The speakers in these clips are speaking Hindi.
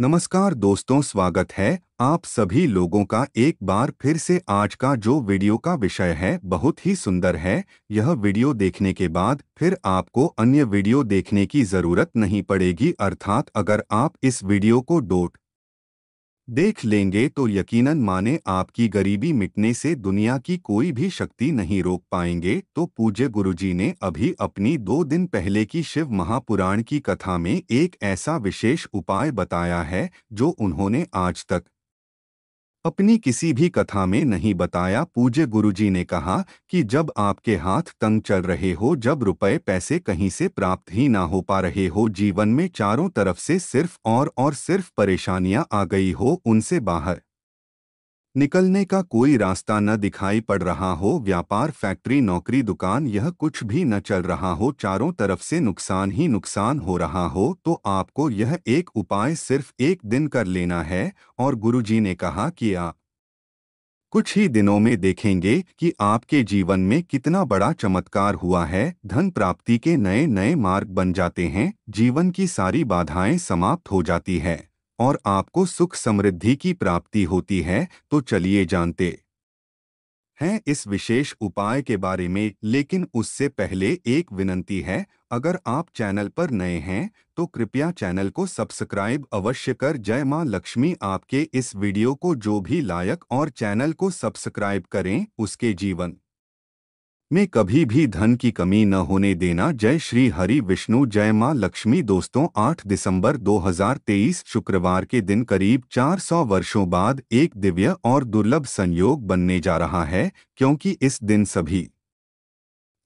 नमस्कार दोस्तों स्वागत है आप सभी लोगों का एक बार फिर से आज का जो वीडियो का विषय है बहुत ही सुंदर है यह वीडियो देखने के बाद फिर आपको अन्य वीडियो देखने की ज़रूरत नहीं पड़ेगी अर्थात अगर आप इस वीडियो को डोट देख लेंगे तो यकीनन माने आपकी गरीबी मिटने से दुनिया की कोई भी शक्ति नहीं रोक पाएंगे तो पूज्य गुरुजी ने अभी अपनी दो दिन पहले की शिव महापुराण की कथा में एक ऐसा विशेष उपाय बताया है जो उन्होंने आज तक अपनी किसी भी कथा में नहीं बताया पूज्य गुरुजी ने कहा कि जब आपके हाथ तंग चल रहे हो जब रुपए पैसे कहीं से प्राप्त ही ना हो पा रहे हो जीवन में चारों तरफ से सिर्फ और और सिर्फ परेशानियां आ गई हो उनसे बाहर निकलने का कोई रास्ता न दिखाई पड़ रहा हो व्यापार फैक्ट्री नौकरी दुकान यह कुछ भी न चल रहा हो चारों तरफ से नुकसान ही नुकसान हो रहा हो तो आपको यह एक उपाय सिर्फ एक दिन कर लेना है और गुरुजी ने कहा कि आप कुछ ही दिनों में देखेंगे कि आपके जीवन में कितना बड़ा चमत्कार हुआ है धन प्राप्ति के नए नए मार्ग बन जाते हैं जीवन की सारी बाधाएं समाप्त हो जाती है और आपको सुख समृद्धि की प्राप्ति होती है तो चलिए जानते हैं इस विशेष उपाय के बारे में लेकिन उससे पहले एक विनंती है अगर आप चैनल पर नए हैं तो कृपया चैनल को सब्सक्राइब अवश्य कर जय माँ लक्ष्मी आपके इस वीडियो को जो भी लायक और चैनल को सब्सक्राइब करें उसके जीवन में कभी भी धन की कमी न होने देना जय श्री हरि विष्णु जय माँ लक्ष्मी दोस्तों 8 दिसंबर 2023 शुक्रवार के दिन करीब 400 वर्षों बाद एक दिव्य और दुर्लभ संयोग बनने जा रहा है क्योंकि इस दिन सभी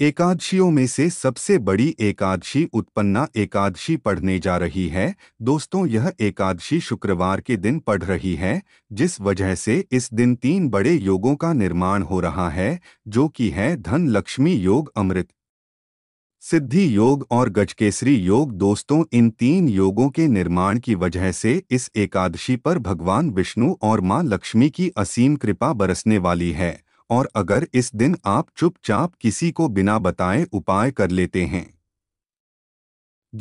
एकादशियों में से सबसे बड़ी एकादशी उत्पन्ना एकादशी पढ़ने जा रही है दोस्तों यह एकादशी शुक्रवार के दिन पढ़ रही है जिस वजह से इस दिन तीन बड़े योगों का निर्माण हो रहा है जो कि है धन लक्ष्मी योग अमृत सिद्धि योग और गजकेसरी योग दोस्तों इन तीन योगों के निर्माण की वजह से इस एकादशी पर भगवान विष्णु और मां लक्ष्मी की असीम कृपा बरसने वाली है और अगर इस दिन आप चुपचाप किसी को बिना बताए उपाय कर लेते हैं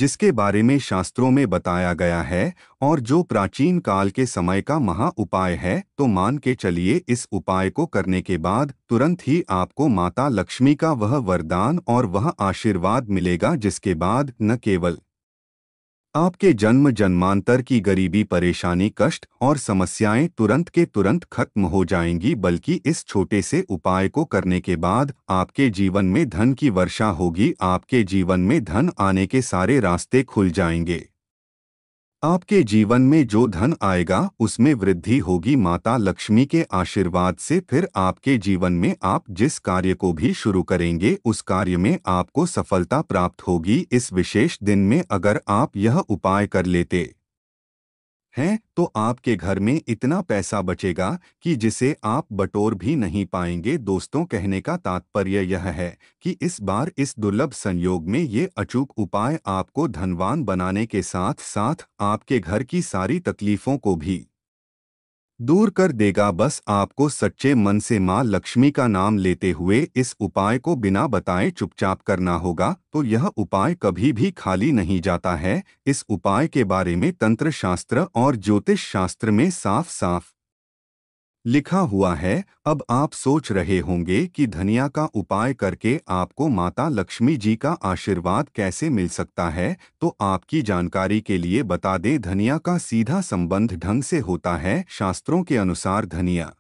जिसके बारे में शास्त्रों में बताया गया है और जो प्राचीन काल के समय का महा उपाय है तो मान के चलिए इस उपाय को करने के बाद तुरंत ही आपको माता लक्ष्मी का वह वरदान और वह आशीर्वाद मिलेगा जिसके बाद न केवल आपके जन्म जन्मांतर की गरीबी परेशानी कष्ट और समस्याएं तुरंत के तुरंत खत्म हो जाएंगी बल्कि इस छोटे से उपाय को करने के बाद आपके जीवन में धन की वर्षा होगी आपके जीवन में धन आने के सारे रास्ते खुल जाएंगे आपके जीवन में जो धन आएगा उसमें वृद्धि होगी माता लक्ष्मी के आशीर्वाद से फिर आपके जीवन में आप जिस कार्य को भी शुरू करेंगे उस कार्य में आपको सफलता प्राप्त होगी इस विशेष दिन में अगर आप यह उपाय कर लेते हैं तो आपके घर में इतना पैसा बचेगा कि जिसे आप बटोर भी नहीं पाएंगे दोस्तों कहने का तात्पर्य यह है कि इस बार इस दुर्लभ संयोग में ये अचूक उपाय आपको धनवान बनाने के साथ साथ आपके घर की सारी तकलीफों को भी दूर कर देगा बस आपको सच्चे मन से माँ लक्ष्मी का नाम लेते हुए इस उपाय को बिना बताए चुपचाप करना होगा तो यह उपाय कभी भी खाली नहीं जाता है इस उपाय के बारे में तंत्र शास्त्र और ज्योतिष शास्त्र में साफ साफ लिखा हुआ है अब आप सोच रहे होंगे कि धनिया का उपाय करके आपको माता लक्ष्मी जी का आशीर्वाद कैसे मिल सकता है तो आपकी जानकारी के लिए बता दें धनिया का सीधा संबंध ढंग से होता है शास्त्रों के अनुसार धनिया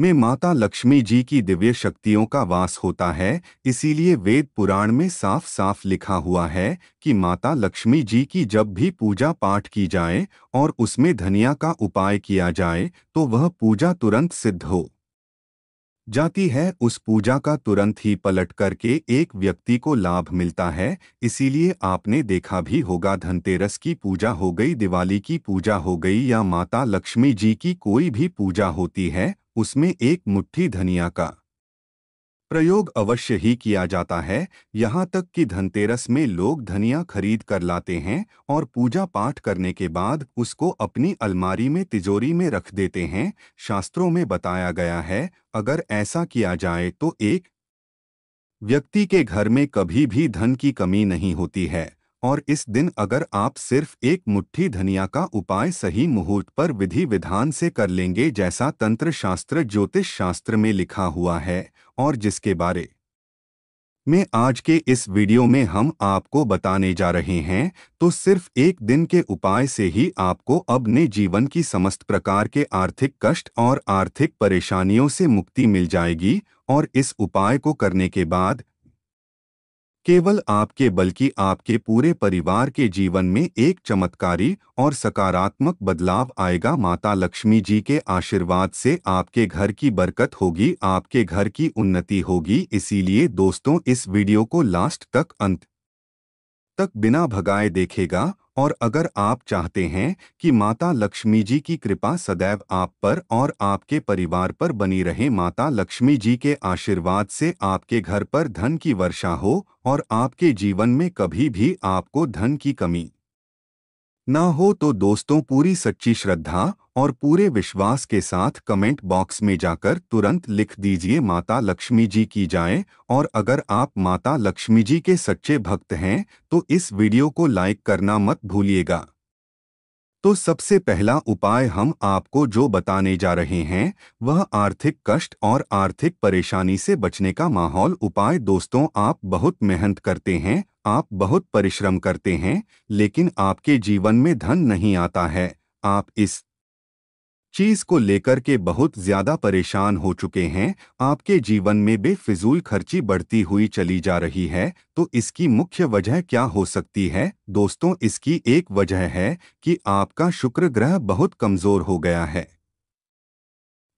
में माता लक्ष्मी जी की दिव्य शक्तियों का वास होता है इसीलिए वेद पुराण में साफ साफ लिखा हुआ है कि माता लक्ष्मी जी की जब भी पूजा पाठ की जाए और उसमें धनिया का उपाय किया जाए तो वह पूजा तुरंत सिद्ध हो जाती है उस पूजा का तुरंत ही पलट करके एक व्यक्ति को लाभ मिलता है इसीलिए आपने देखा भी होगा धनतेरस की पूजा हो गई दिवाली की पूजा हो गई या माता लक्ष्मी जी की कोई भी पूजा होती है उसमें एक मुट्ठी धनिया का प्रयोग अवश्य ही किया जाता है यहाँ तक कि धनतेरस में लोग धनिया खरीद कर लाते हैं और पूजा पाठ करने के बाद उसको अपनी अलमारी में तिजोरी में रख देते हैं शास्त्रों में बताया गया है अगर ऐसा किया जाए तो एक व्यक्ति के घर में कभी भी धन की कमी नहीं होती है और इस दिन अगर आप सिर्फ एक मुट्ठी धनिया का उपाय सही मुहूर्त पर विधि विधान से कर लेंगे जैसा तंत्र शास्त्र ज्योतिष शास्त्र में लिखा हुआ है और जिसके बारे में आज के इस वीडियो में हम आपको बताने जा रहे हैं तो सिर्फ एक दिन के उपाय से ही आपको अपने जीवन की समस्त प्रकार के आर्थिक कष्ट और आर्थिक परेशानियों से मुक्ति मिल जाएगी और इस उपाय को करने के बाद केवल आपके बल्कि आपके पूरे परिवार के जीवन में एक चमत्कारी और सकारात्मक बदलाव आएगा माता लक्ष्मी जी के आशीर्वाद से आपके घर की बरकत होगी आपके घर की उन्नति होगी इसीलिए दोस्तों इस वीडियो को लास्ट तक अंत तक बिना भगाए देखेगा और अगर आप चाहते हैं कि माता लक्ष्मी जी की कृपा सदैव आप पर और आपके परिवार पर बनी रहे माता लक्ष्मी जी के आशीर्वाद से आपके घर पर धन की वर्षा हो और आपके जीवन में कभी भी आपको धन की कमी ना हो तो दोस्तों पूरी सच्ची श्रद्धा और पूरे विश्वास के साथ कमेंट बॉक्स में जाकर तुरंत लिख दीजिए माता लक्ष्मी जी की जाए और अगर आप माता लक्ष्मी जी के सच्चे भक्त हैं तो इस वीडियो को लाइक करना मत भूलिएगा तो सबसे पहला उपाय हम आपको जो बताने जा रहे हैं वह आर्थिक कष्ट और आर्थिक परेशानी से बचने का माहौल उपाय दोस्तों आप बहुत मेहनत करते हैं आप बहुत परिश्रम करते हैं लेकिन आपके जीवन में धन नहीं आता है आप इस चीज को लेकर के बहुत ज्यादा परेशान हो चुके हैं आपके जीवन में बेफिजूल खर्ची बढ़ती हुई चली जा रही है तो इसकी मुख्य वजह क्या हो सकती है दोस्तों इसकी एक वजह है कि आपका शुक्र ग्रह बहुत कमजोर हो गया है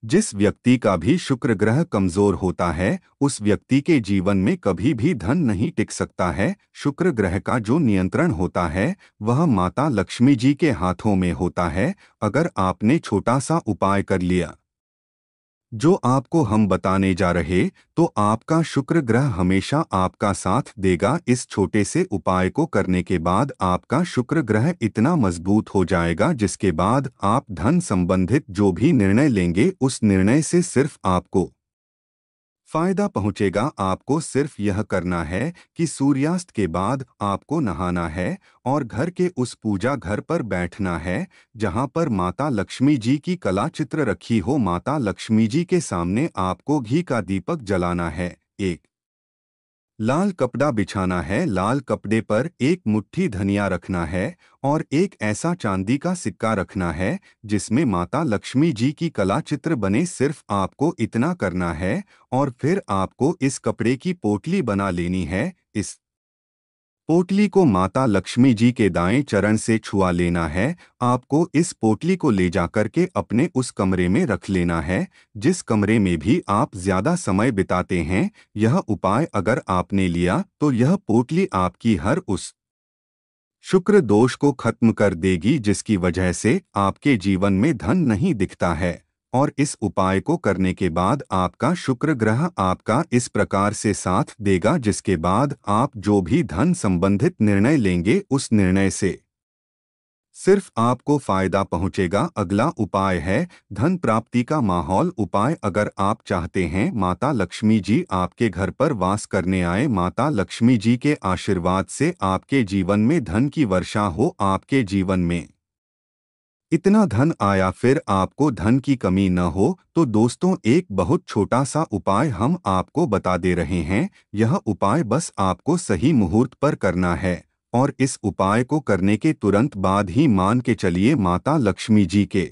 जिस व्यक्ति का भी शुक्र ग्रह कमजोर होता है उस व्यक्ति के जीवन में कभी भी धन नहीं टिक सकता है शुक्र ग्रह का जो नियंत्रण होता है वह माता लक्ष्मी जी के हाथों में होता है अगर आपने छोटा सा उपाय कर लिया जो आपको हम बताने जा रहे तो आपका शुक्र ग्रह हमेशा आपका साथ देगा इस छोटे से उपाय को करने के बाद आपका शुक्र ग्रह इतना मजबूत हो जाएगा जिसके बाद आप धन संबंधित जो भी निर्णय लेंगे उस निर्णय से सिर्फ आपको फायदा पहुंचेगा आपको सिर्फ यह करना है कि सूर्यास्त के बाद आपको नहाना है और घर के उस पूजा घर पर बैठना है जहां पर माता लक्ष्मी जी की कला चित्र रखी हो माता लक्ष्मी जी के सामने आपको घी का दीपक जलाना है एक लाल कपड़ा बिछाना है लाल कपड़े पर एक मुट्ठी धनिया रखना है और एक ऐसा चांदी का सिक्का रखना है जिसमें माता लक्ष्मी जी की कला चित्र बने सिर्फ आपको इतना करना है और फिर आपको इस कपड़े की पोटली बना लेनी है इस पोटली को माता लक्ष्मी जी के दाएं चरण से छुआ लेना है आपको इस पोटली को ले जाकर के अपने उस कमरे में रख लेना है जिस कमरे में भी आप ज़्यादा समय बिताते हैं यह उपाय अगर आपने लिया तो यह पोटली आपकी हर उस शुक्र दोष को खत्म कर देगी जिसकी वजह से आपके जीवन में धन नहीं दिखता है और इस उपाय को करने के बाद आपका शुक्र ग्रह आपका इस प्रकार से साथ देगा जिसके बाद आप जो भी धन संबंधित निर्णय लेंगे उस निर्णय से सिर्फ आपको फायदा पहुंचेगा अगला उपाय है धन प्राप्ति का माहौल उपाय अगर आप चाहते हैं माता लक्ष्मी जी आपके घर पर वास करने आए माता लक्ष्मी जी के आशीर्वाद से आपके जीवन में धन की वर्षा हो आपके जीवन में इतना धन आया फिर आपको धन की कमी न हो तो दोस्तों एक बहुत छोटा सा उपाय हम आपको बता दे रहे हैं यह उपाय बस आपको सही मुहूर्त पर करना है और इस उपाय को करने के तुरंत बाद ही मान के चलिए माता लक्ष्मी जी के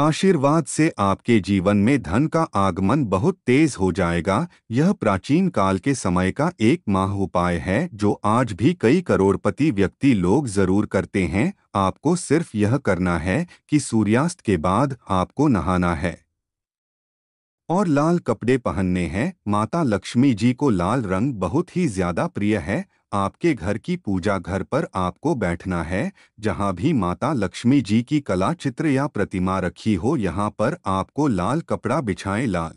आशीर्वाद से आपके जीवन में धन का आगमन बहुत तेज हो जाएगा यह प्राचीन काल के समय का एक माह उपाय है जो आज भी कई करोड़पति व्यक्ति लोग जरूर करते हैं आपको सिर्फ यह करना है कि सूर्यास्त के बाद आपको नहाना है और लाल कपड़े पहनने हैं माता लक्ष्मी जी को लाल रंग बहुत ही ज्यादा प्रिय है आपके घर की पूजा घर पर आपको बैठना है जहां भी माता लक्ष्मी जी की कला चित्र या प्रतिमा रखी हो यहां पर आपको लाल कपड़ा बिछाएं लाल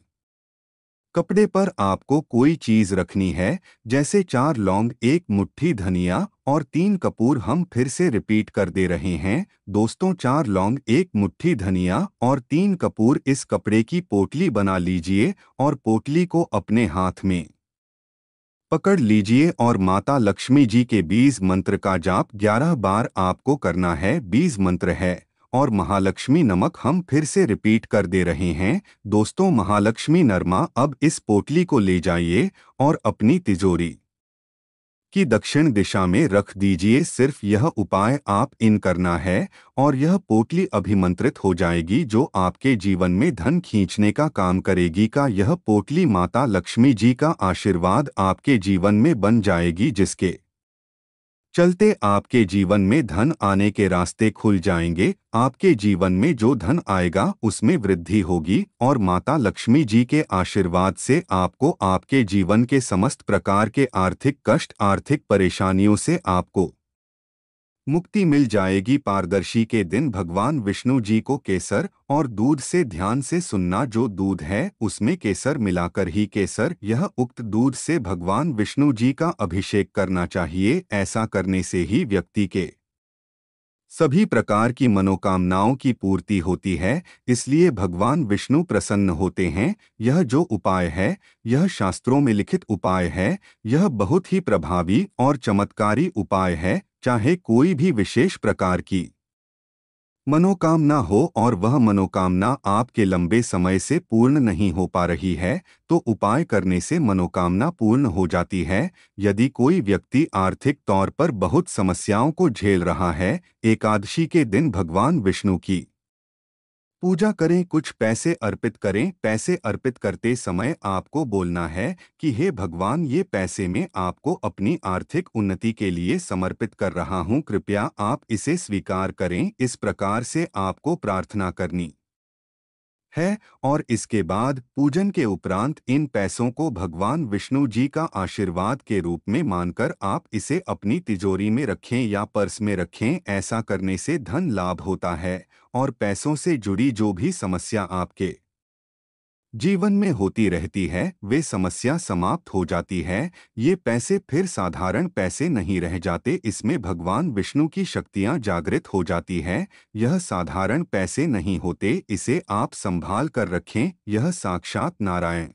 कपड़े पर आपको कोई चीज रखनी है जैसे चार लौंग एक मुट्ठी धनिया और तीन कपूर हम फिर से रिपीट कर दे रहे हैं दोस्तों चार लौंग एक मुट्ठी धनिया और तीन कपूर इस कपड़े की पोटली बना लीजिए और पोटली को अपने हाथ में पकड़ लीजिए और माता लक्ष्मी जी के बीज मंत्र का जाप ग्यारह बार आपको करना है बीज मंत्र है और महालक्ष्मी नमक हम फिर से रिपीट कर दे रहे हैं दोस्तों महालक्ष्मी नरमा अब इस पोटली को ले जाइए और अपनी तिजोरी की दक्षिण दिशा में रख दीजिए सिर्फ यह उपाय आप इन करना है और यह पोटली अभिमंत्रित हो जाएगी जो आपके जीवन में धन खींचने का काम करेगी का यह पोटली माता लक्ष्मी जी का आशीर्वाद आपके जीवन में बन जाएगी जिसके चलते आपके जीवन में धन आने के रास्ते खुल जाएंगे आपके जीवन में जो धन आएगा उसमें वृद्धि होगी और माता लक्ष्मी जी के आशीर्वाद से आपको आपके जीवन के समस्त प्रकार के आर्थिक कष्ट आर्थिक परेशानियों से आपको मुक्ति मिल जाएगी पारदर्शी के दिन भगवान विष्णु जी को केसर और दूध से ध्यान से सुनना जो दूध है उसमें केसर मिलाकर ही केसर यह उक्त दूध से भगवान विष्णु जी का अभिषेक करना चाहिए ऐसा करने से ही व्यक्ति के सभी प्रकार की मनोकामनाओं की पूर्ति होती है इसलिए भगवान विष्णु प्रसन्न होते हैं यह जो उपाय है यह शास्त्रों में लिखित उपाय है यह बहुत ही प्रभावी और चमत्कारी उपाय है चाहे कोई भी विशेष प्रकार की मनोकामना हो और वह मनोकामना आपके लंबे समय से पूर्ण नहीं हो पा रही है तो उपाय करने से मनोकामना पूर्ण हो जाती है यदि कोई व्यक्ति आर्थिक तौर पर बहुत समस्याओं को झेल रहा है एकादशी के दिन भगवान विष्णु की पूजा करें कुछ पैसे अर्पित करें पैसे अर्पित करते समय आपको बोलना है कि हे भगवान ये पैसे मैं आपको अपनी आर्थिक उन्नति के लिए समर्पित कर रहा हूँ कृपया आप इसे स्वीकार करें इस प्रकार से आपको प्रार्थना करनी है और इसके बाद पूजन के उपरांत इन पैसों को भगवान विष्णु जी का आशीर्वाद के रूप में मानकर आप इसे अपनी तिजोरी में रखें या पर्स में रखें ऐसा करने से धन लाभ होता है और पैसों से जुड़ी जो भी समस्या आपके जीवन में होती रहती है वे समस्या समाप्त हो जाती है ये पैसे फिर साधारण पैसे नहीं रह जाते इसमें भगवान विष्णु की शक्तियाँ जागृत हो जाती है यह साधारण पैसे नहीं होते इसे आप संभाल कर रखें यह साक्षात नारायण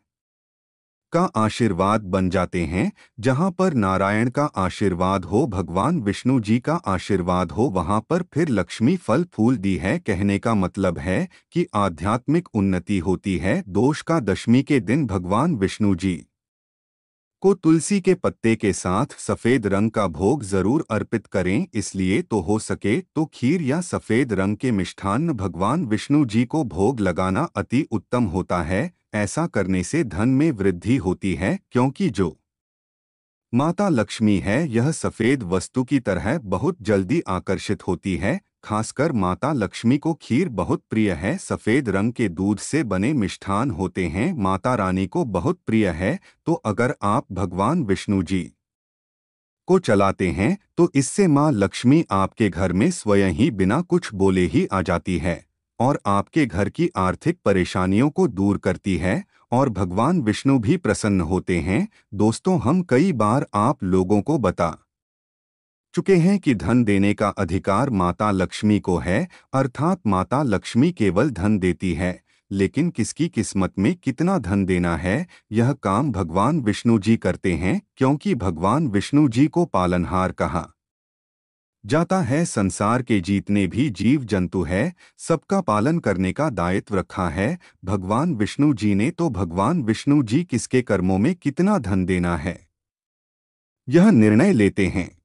का आशीर्वाद बन जाते हैं जहाँ पर नारायण का आशीर्वाद हो भगवान विष्णु जी का आशीर्वाद हो वहाँ पर फिर लक्ष्मी फल फूल दी है कहने का मतलब है कि आध्यात्मिक उन्नति होती है दोष का दशमी के दिन भगवान विष्णु जी को तुलसी के पत्ते के साथ सफ़ेद रंग का भोग जरूर अर्पित करें इसलिए तो हो सके तो खीर या सफ़ेद रंग के मिष्ठान्न भगवान विष्णु जी को भोग लगाना अति उत्तम होता है ऐसा करने से धन में वृद्धि होती है क्योंकि जो माता लक्ष्मी है यह सफ़ेद वस्तु की तरह बहुत जल्दी आकर्षित होती है खासकर माता लक्ष्मी को खीर बहुत प्रिय है सफ़ेद रंग के दूध से बने मिष्ठान होते हैं माता रानी को बहुत प्रिय है तो अगर आप भगवान विष्णु जी को चलाते हैं तो इससे माँ लक्ष्मी आपके घर में स्वयं ही बिना कुछ बोले ही आ जाती है और आपके घर की आर्थिक परेशानियों को दूर करती है और भगवान विष्णु भी प्रसन्न होते हैं दोस्तों हम कई बार आप लोगों को बता चुके हैं कि धन देने का अधिकार माता लक्ष्मी को है अर्थात माता लक्ष्मी केवल धन देती है लेकिन किसकी किस्मत में कितना धन देना है यह काम भगवान विष्णु जी करते हैं क्योंकि भगवान विष्णु जी को पालनहार कहा जाता है संसार के जीतने भी जीव जंतु है सबका पालन करने का दायित्व रखा है भगवान विष्णु जी ने तो भगवान विष्णु जी किसके कर्मों में कितना धन देना है यह निर्णय लेते हैं